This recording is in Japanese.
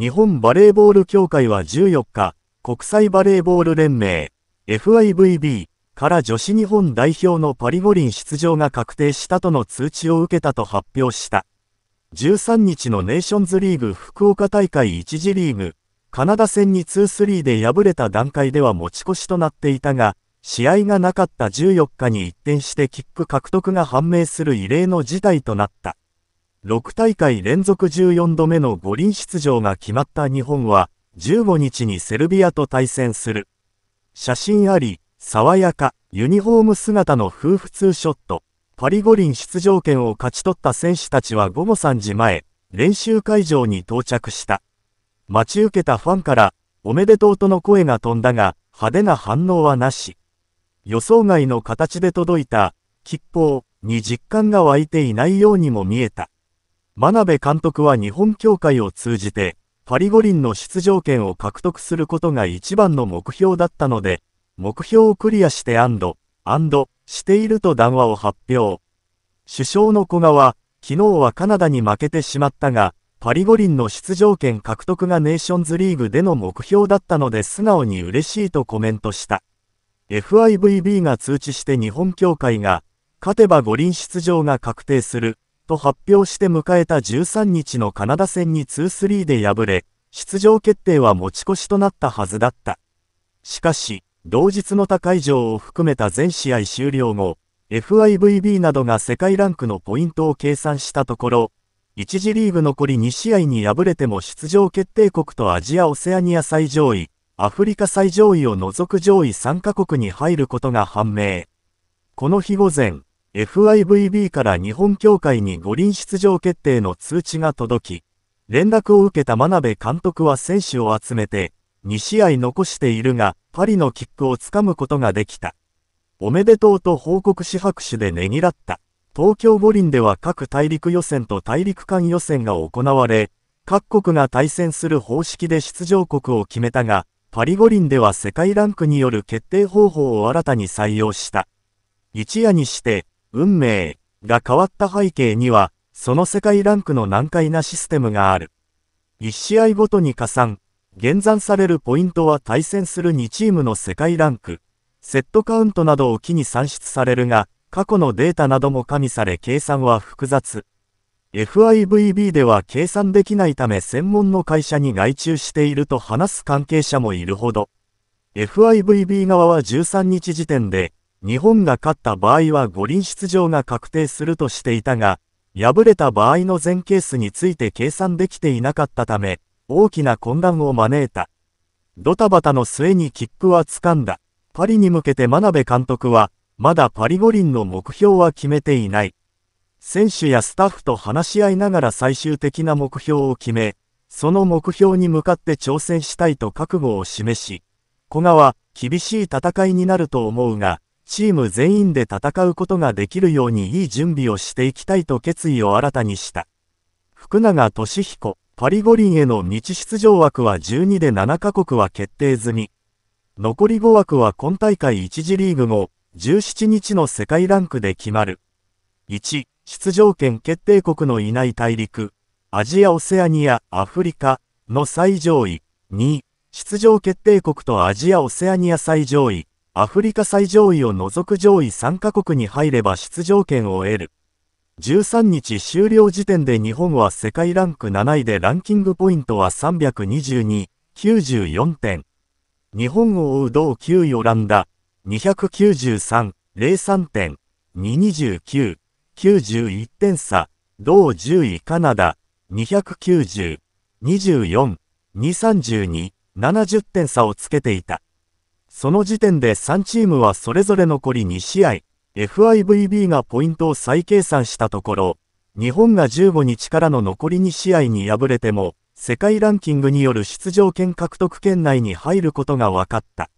日本バレーボール協会は14日、国際バレーボール連盟 FIVB から女子日本代表のパリ五輪出場が確定したとの通知を受けたと発表した。13日のネーションズリーグ福岡大会1次リーグ、カナダ戦に2-3で敗れた段階では持ち越しとなっていたが、試合がなかった14日に一転して切符獲得が判明する異例の事態となった。6大会連続14度目の五輪出場が決まった日本は、15日にセルビアと対戦する。写真あり、爽やか、ユニフォーム姿の夫婦ツーショット。パリ五輪出場権を勝ち取った選手たちは午後3時前、練習会場に到着した。待ち受けたファンから、おめでとうとの声が飛んだが、派手な反応はなし。予想外の形で届いた、吉報に実感が湧いていないようにも見えた。真鍋監督は日本協会を通じて、パリ五輪の出場権を獲得することが一番の目標だったので、目標をクリアしてアンド、アンド、していると談話を発表。首相の古賀は、昨日はカナダに負けてしまったが、パリ五輪の出場権獲得がネーションズリーグでの目標だったので素直に嬉しいとコメントした。FIVB が通知して日本協会が、勝てば五輪出場が確定すると発表して迎えた13日のカナダ戦に2-3で敗れ、出場決定は持ち越しとなったはずだった。しかし、同日の他会場を含めた全試合終了後、FIVB などが世界ランクのポイントを計算したところ、1次リーグ残り2試合に敗れても出場決定国とアジア・オセアニア最上位、アフリカ最上位を除く上位3カ国に入ることが判明。この日午前、FIVB から日本協会に五輪出場決定の通知が届き、連絡を受けた真鍋監督は選手を集めて、2試合残しているが、パリの切符をつかむことができた。おめでとうと報告し拍手でねぎらった。東京五輪では各大陸予選と大陸間予選が行われ、各国が対戦する方式で出場国を決めたが、パリ五輪では世界ランクによる決定方法を新たに採用した。一夜にして、運命が変わった背景には、その世界ランクの難解なシステムがある。1試合ごとに加算、減算されるポイントは対戦する2チームの世界ランク、セットカウントなどを機に算出されるが、過去のデータなども加味され計算は複雑。FIVB では計算できないため専門の会社に外注していると話す関係者もいるほど。FIVB 側は13日時点で、日本が勝った場合は五輪出場が確定するとしていたが、敗れた場合の全ケースについて計算できていなかったため、大きな混乱を招いた。ドタバタの末に切符はつかんだ。パリに向けて真鍋監督は、まだパリ五輪の目標は決めていない。選手やスタッフと話し合いながら最終的な目標を決め、その目標に向かって挑戦したいと覚悟を示し、古賀は厳しい戦いになると思うが、チーム全員で戦うことができるようにいい準備をしていきたいと決意を新たにした。福永俊彦、パリ五輪への未知出場枠は12で7カ国は決定済み。残り5枠は今大会1次リーグ後、17日の世界ランクで決まる。1、出場権決定国のいない大陸、アジア・オセアニア・アフリカの最上位。2、出場決定国とアジア・オセアニア最上位。アフリカ最上位を除く上位3カ国に入れば出場権を得る。13日終了時点で日本は世界ランク7位でランキングポイントは322、94点。日本を追う同9位オランダ、293、03点、229、91点差、同10位カナダ、290、24、232、70点差をつけていた。その時点で3チームはそれぞれ残り2試合、FIVB がポイントを再計算したところ、日本が15日からの残り2試合に敗れても、世界ランキングによる出場権獲得圏内に入ることが分かった。